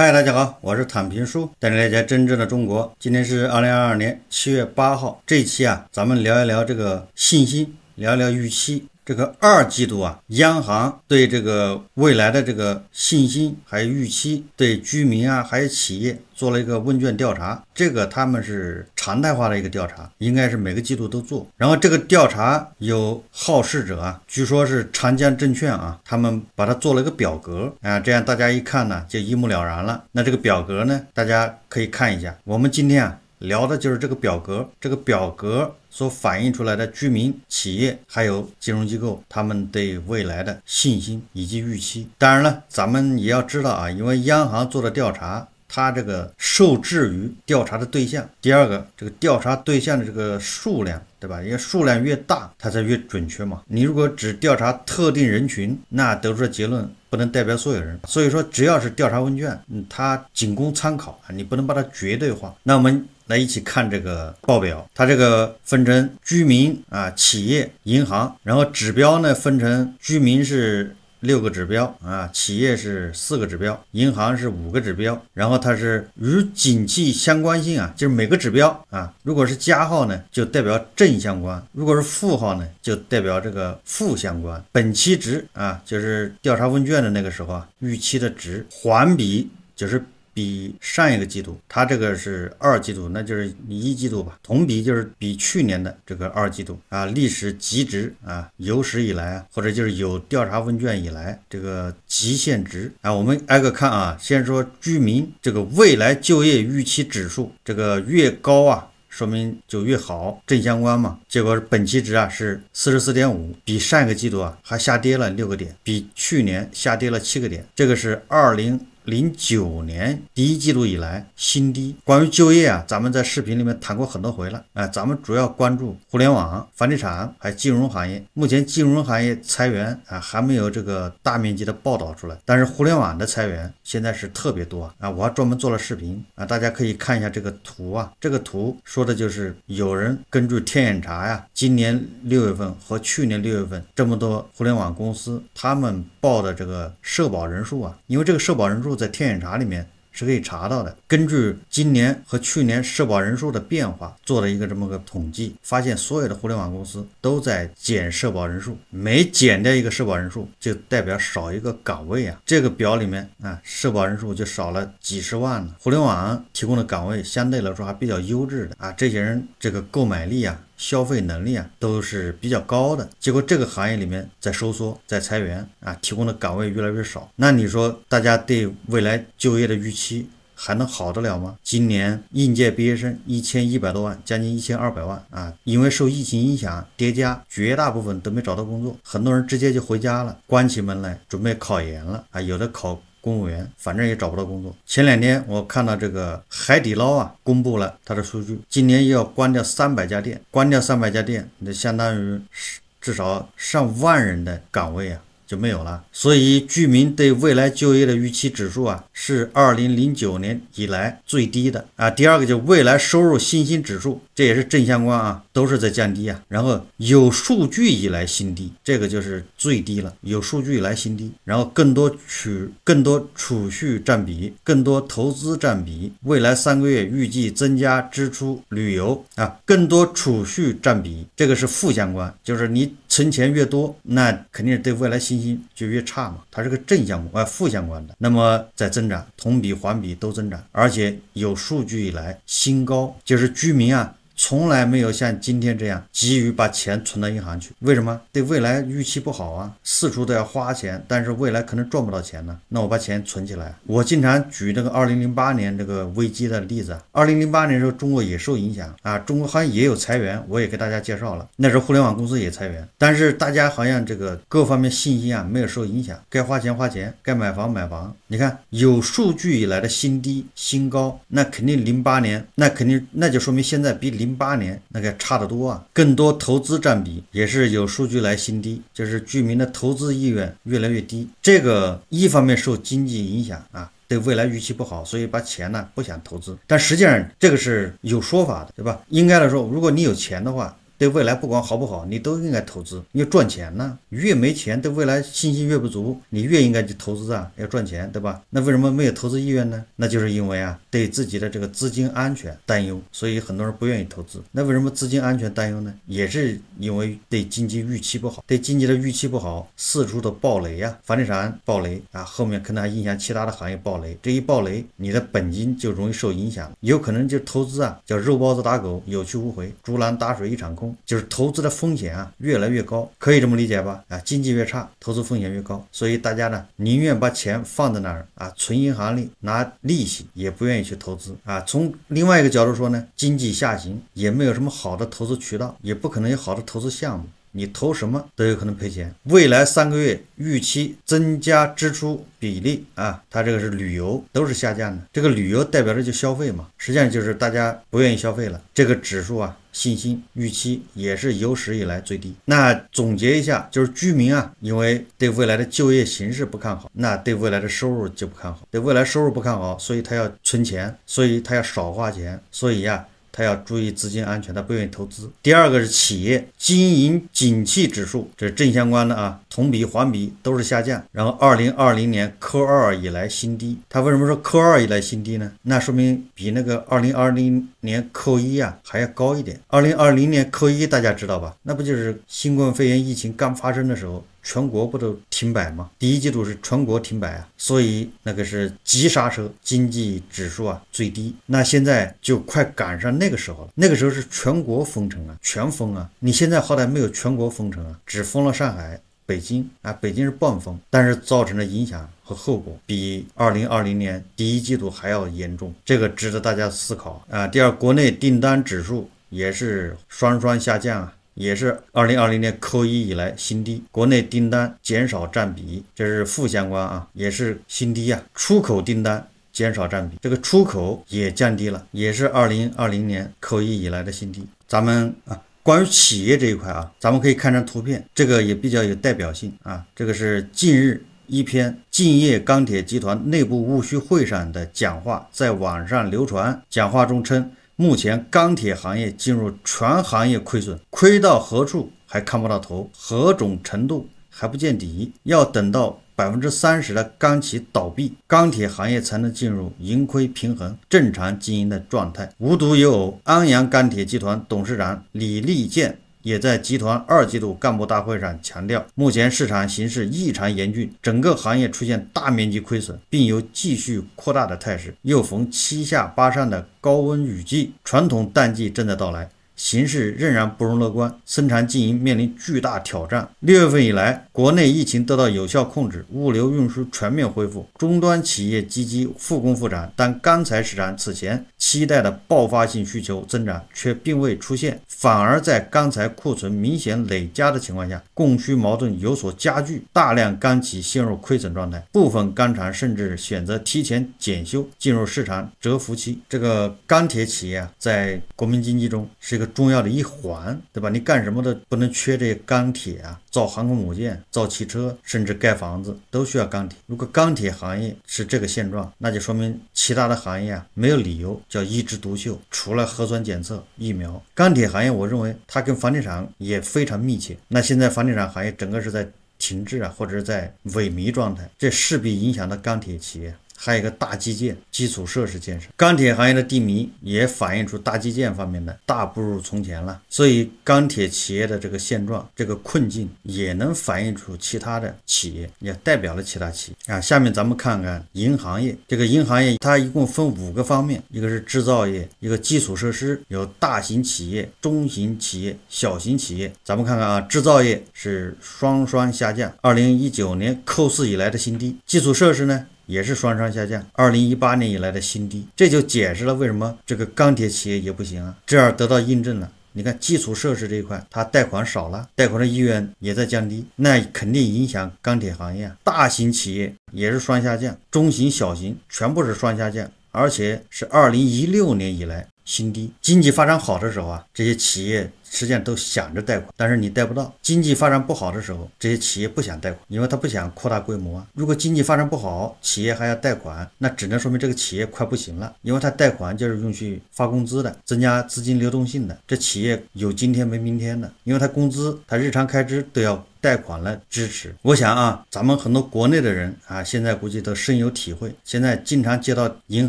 嗨，大家好，我是坦平叔，带你大家真正的中国。今天是二零二二年七月八号，这一期啊，咱们聊一聊这个信心，聊聊预期。这个二季度啊，央行对这个未来的这个信心还有预期，对居民啊还有企业做了一个问卷调查。这个他们是常态化的一个调查，应该是每个季度都做。然后这个调查有好事者啊，据说是长江证券啊，他们把它做了一个表格啊，这样大家一看呢就一目了然了。那这个表格呢，大家可以看一下。我们今天啊。聊的就是这个表格，这个表格所反映出来的居民、企业还有金融机构他们对未来的信心以及预期。当然了，咱们也要知道啊，因为央行做的调查，它这个受制于调查的对象；第二个，这个调查对象的这个数量，对吧？因为数量越大，它才越准确嘛。你如果只调查特定人群，那得出的结论不能代表所有人。所以说，只要是调查问卷，它仅供参考啊，你不能把它绝对化。那我们。来一起看这个报表，它这个分成居民啊、企业、银行，然后指标呢分成居民是六个指标啊，企业是四个指标，银行是五个指标，然后它是与景气相关性啊，就是每个指标啊，如果是加号呢，就代表正相关；如果是负号呢，就代表这个负相关。本期值啊，就是调查问卷的那个时候啊，预期的值，环比就是。比上一个季度，它这个是二季度，那就是一季度吧，同比就是比去年的这个二季度啊，历史极值啊，有史以来啊，或者就是有调查问卷以来这个极限值啊，我们挨个看啊，先说居民这个未来就业预期指数，这个越高啊，说明就越好，正相关嘛。结果本期值啊是四十四点五，比上一个季度啊还下跌了六个点，比去年下跌了七个点，这个是二零。零九年第一季度以来新低。关于就业啊，咱们在视频里面谈过很多回了。哎，咱们主要关注互联网、房地产还有金融行业。目前金融行业裁员啊还没有这个大面积的报道出来，但是互联网的裁员现在是特别多啊。我还专门做了视频啊，大家可以看一下这个图啊。这个图说的就是有人根据天眼查呀，今年六月份和去年六月份这么多互联网公司他们报的这个社保人数啊，因为这个社保人数。在天眼查里面是可以查到的。根据今年和去年社保人数的变化，做了一个这么个统计，发现所有的互联网公司都在减社保人数，每减掉一个社保人数，就代表少一个岗位啊。这个表里面啊，社保人数就少了几十万了。互联网提供的岗位相对来说还比较优质的啊，这些人这个购买力啊。消费能力啊都是比较高的，结果这个行业里面在收缩，在裁员啊，提供的岗位越来越少。那你说大家对未来就业的预期还能好得了吗？今年应届毕业生一千一百多万，将近一千二百万啊，因为受疫情影响叠加，绝大部分都没找到工作，很多人直接就回家了，关起门来准备考研了啊，有的考。公务员反正也找不到工作。前两天我看到这个海底捞啊，公布了它的数据，今年又要关掉三百家店，关掉三百家店，那相当于是至少上万人的岗位啊。就没有了，所以居民对未来就业的预期指数啊是二零零九年以来最低的啊。第二个就未来收入信心指数，这也是正相关啊，都是在降低啊。然后有数据以来新低，这个就是最低了。有数据以来新低，然后更多储更多储蓄占比，更多投资占比，未来三个月预计增加支出旅游啊，更多储蓄占比，这个是负相关，就是你。存钱越多，那肯定是对未来信心就越差嘛，它是个正相关负相关的。那么在增长，同比环比都增长，而且有数据以来新高，就是居民啊。从来没有像今天这样急于把钱存到银行去，为什么？对未来预期不好啊，四处都要花钱，但是未来可能赚不到钱呢。那我把钱存起来。我经常举那个二零零八年这个危机的例子啊，二零零八年的时候中国也受影响啊，中国好像也有裁员，我也给大家介绍了，那时候互联网公司也裁员，但是大家好像这个各方面信心啊没有受影响，该花钱花钱，该买房买房。你看有数据以来的新低新高，那肯定零八年，那肯定那就说明现在比零。零八年那个差得多啊，更多投资占比也是有数据来新低，就是居民的投资意愿越来越低。这个一方面受经济影响啊，对未来预期不好，所以把钱呢不想投资。但实际上这个是有说法的，对吧？应该来说，如果你有钱的话。对未来不管好不好，你都应该投资，要赚钱呢，越没钱，对未来信心越不足，你越应该去投资啊，要赚钱，对吧？那为什么没有投资意愿呢？那就是因为啊，对自己的这个资金安全担忧，所以很多人不愿意投资。那为什么资金安全担忧呢？也是因为对经济预期不好，对经济的预期不好，四处的暴雷呀，房地产暴雷啊，后面可能还影响其他的行业暴雷，这一暴雷，你的本金就容易受影响，有可能就投资啊叫肉包子打狗，有去无回，竹篮打水一场空。就是投资的风险啊越来越高，可以这么理解吧？啊，经济越差，投资风险越高，所以大家呢宁愿把钱放在那儿啊，存银行里拿利息，也不愿意去投资啊。从另外一个角度说呢，经济下行也没有什么好的投资渠道，也不可能有好的投资项目，你投什么都有可能赔钱。未来三个月预期增加支出比例啊，它这个是旅游，都是下降的。这个旅游代表着就消费嘛，实际上就是大家不愿意消费了。这个指数啊。信心预期也是有史以来最低。那总结一下，就是居民啊，因为对未来的就业形势不看好，那对未来的收入就不看好。对未来收入不看好，所以他要存钱，所以他要少花钱，所以呀，他要注意资金安全，他不愿意投资。第二个是企业经营景气指数，这是正相关的啊。同比环比都是下降，然后二零二零年 Q 二以来新低，它为什么说 Q 二以来新低呢？那说明比那个二零二零年 Q 一啊还要高一点。二零二零年 Q 一大家知道吧？那不就是新冠肺炎疫情刚发生的时候，全国不都停摆吗？第一季度是全国停摆啊，所以那个是急刹车，经济指数啊最低。那现在就快赶上那个时候了，那个时候是全国封城啊，全封啊。你现在好歹没有全国封城啊，只封了上海。北京啊，北京是暴风，但是造成的影响和后果比二零二零年第一季度还要严重，这个值得大家思考啊。第二，国内订单指数也是双双下降啊，也是二零二零年扣一以来新低，国内订单减少占比这是负相关啊，也是新低啊。出口订单减少占比，这个出口也降低了，也是二零二零年扣一以来的新低，咱们啊。关于企业这一块啊，咱们可以看张图片，这个也比较有代表性啊。这个是近日一篇敬业钢铁集团内部务虚会上的讲话，在网上流传。讲话中称，目前钢铁行业进入全行业亏损，亏到何处还看不到头，何种程度还不见底，要等到。百分之三十的钢企倒闭，钢铁行业才能进入盈亏平衡、正常经营的状态。无独有偶，安阳钢铁集团董事长李立建也在集团二季度干部大会上强调，目前市场形势异常严峻，整个行业出现大面积亏损，并有继续扩大的态势。又逢七下八上的高温雨季，传统淡季正在到来。形势仍然不容乐观，生产经营面临巨大挑战。六月份以来，国内疫情得到有效控制，物流运输全面恢复，终端企业积极复工复产。但钢材市场此前期待的爆发性需求增长却并未出现，反而在钢材库存明显累加的情况下，供需矛盾有所加剧，大量钢企陷入亏损状态，部分钢厂甚至选择提前检修，进入市场蛰伏期。这个钢铁企业啊，在国民经济中是一个。重要的一环，对吧？你干什么的不能缺这钢铁啊？造航空母舰、造汽车，甚至盖房子都需要钢铁。如果钢铁行业是这个现状，那就说明其他的行业啊没有理由叫一枝独秀。除了核酸检测、疫苗，钢铁行业我认为它跟房地产也非常密切。那现在房地产行业整个是在停滞啊，或者是在萎靡状态，这势必影响到钢铁企业。还有一个大基建基础设施建设，钢铁行业的低迷也反映出大基建方面的大不如从前了。所以钢铁企业的这个现状、这个困境也能反映出其他的企业，也代表了其他企业啊。下面咱们看看银行业，这个银行业它一共分五个方面，一个是制造业，一个基础设施，有大型企业、中型企业、小型企业。咱们看看啊，制造业是双双下降，二零一九年扣四以来的新低。基础设施呢？也是双双下降，二零一八年以来的新低，这就解释了为什么这个钢铁企业也不行啊。这样得到印证了，你看基础设施这一块，它贷款少了，贷款的意愿也在降低，那肯定影响钢铁行业啊。大型企业也是双下降，中型、小型全部是双下降，而且是二零一六年以来新低。经济发展好的时候啊，这些企业。实际上都想着贷款，但是你贷不到。经济发展不好的时候，这些企业不想贷款，因为他不想扩大规模啊。如果经济发展不好，企业还要贷款，那只能说明这个企业快不行了，因为他贷款就是用去发工资的，增加资金流动性的。这企业有今天没明天的，因为他工资、他日常开支都要贷款来支持。我想啊，咱们很多国内的人啊，现在估计都深有体会，现在经常接到银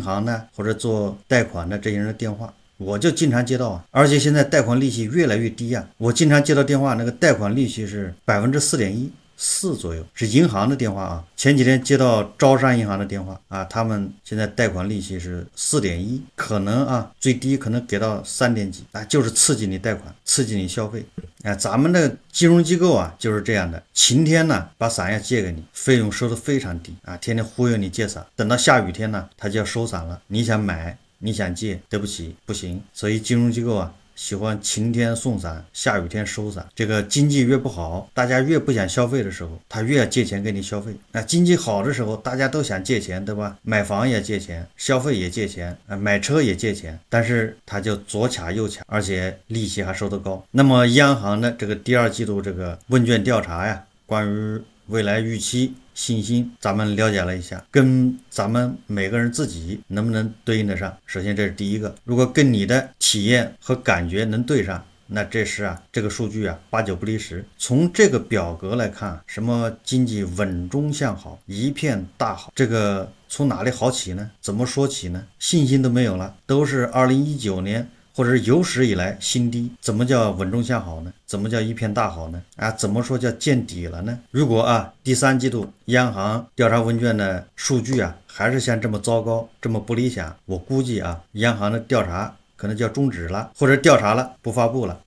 行呢，或者做贷款的这些人的电话。我就经常接到啊，而且现在贷款利息越来越低啊。我经常接到电话，那个贷款利息是百分之四点一四左右，是银行的电话啊。前几天接到招商银行的电话啊，他们现在贷款利息是四点一，可能啊最低可能给到三点几，啊就是刺激你贷款，刺激你消费。哎，咱们的金融机构啊就是这样的，晴天呢把伞要借给你，费用收的非常低啊，天天忽悠你借伞，等到下雨天呢他就要收伞了，你想买。你想借，对不起，不行。所以金融机构啊，喜欢晴天送伞，下雨天收伞。这个经济越不好，大家越不想消费的时候，他越要借钱给你消费。那经济好的时候，大家都想借钱，对吧？买房也借钱，消费也借钱，啊，买车也借钱。但是他就左卡右卡，而且利息还收得高。那么央行的这个第二季度这个问卷调查呀，关于。未来预期信心，咱们了解了一下，跟咱们每个人自己能不能对应得上？首先这是第一个，如果跟你的体验和感觉能对上，那这是啊，这个数据啊八九不离十。从这个表格来看，什么经济稳中向好，一片大好，这个从哪里好起呢？怎么说起呢？信心都没有了，都是二零一九年。或者是有史以来新低，怎么叫稳中向好呢？怎么叫一片大好呢？啊，怎么说叫见底了呢？如果啊第三季度央行调查问卷的数据啊还是像这么糟糕，这么不理想，我估计啊央行的调查可能就要终止了，或者调查了不发布了，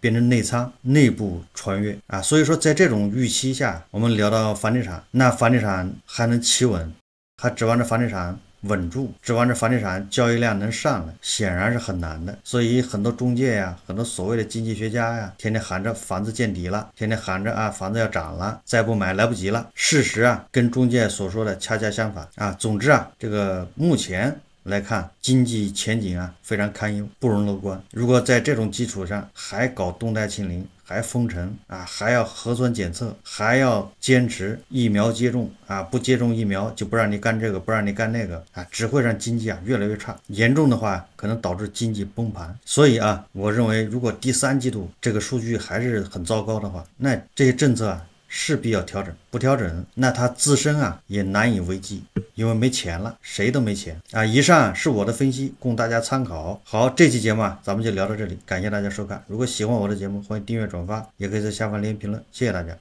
变成内仓内部穿越啊。所以说在这种预期下，我们聊到房地产，那房地产还能企稳？还指望着房地产？稳住，指望着房地产交易量能上来，显然是很难的。所以很多中介呀，很多所谓的经济学家呀，天天喊着房子见底了，天天喊着啊房子要涨了，再不买来不及了。事实啊，跟中介所说的恰恰相反啊。总之啊，这个目前来看，经济前景啊非常堪忧，不容乐观。如果在这种基础上还搞动态清零。还封城啊，还要核酸检测，还要坚持疫苗接种啊！不接种疫苗就不让你干这个，不让你干那个啊！只会让经济啊越来越差，严重的话可能导致经济崩盘。所以啊，我认为如果第三季度这个数据还是很糟糕的话，那这些政策啊。势必要调整，不调整，那他自身啊也难以为继，因为没钱了，谁都没钱啊。以上是我的分析，供大家参考。好，这期节目啊，咱们就聊到这里，感谢大家收看。如果喜欢我的节目，欢迎订阅、转发，也可以在下方留言评论。谢谢大家。